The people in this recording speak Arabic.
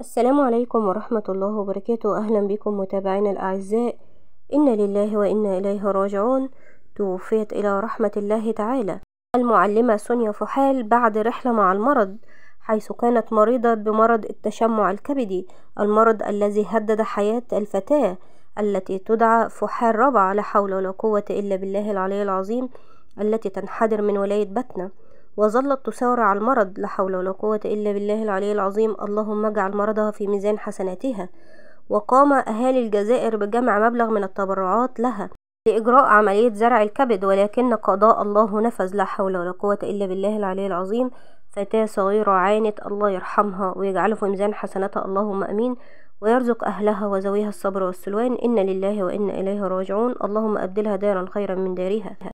السلام عليكم ورحمة الله وبركاته أهلا بكم متابعينا الأعزاء إن لله وإنا إليه راجعون توفيت إلى رحمة الله تعالى المعلمة سونيا فحال بعد رحلة مع المرض حيث كانت مريضة بمرض التشمع الكبدي المرض الذي هدد حياة الفتاة التي تدعى فحال ربع لا حول ولا قوة إلا بالله العلي العظيم التي تنحدر من ولاية بتنا وظلت تساور على المرض لا حول ولا قوة إلا بالله العلي العظيم اللهم اجعل مرضها في ميزان حسناتها وقام أهالي الجزائر بجمع مبلغ من التبرعات لها لإجراء عملية زرع الكبد ولكن قضاء الله نفذ لا حول ولا قوة إلا بالله العلي العظيم فتاة صغيرة عانت الله يرحمها ويجعله في ميزان حسناتها اللهم أمين ويرزق أهلها وزويها الصبر والسلوان إن لله وإنا إليه راجعون اللهم أبدلها دارا خيرا من دارها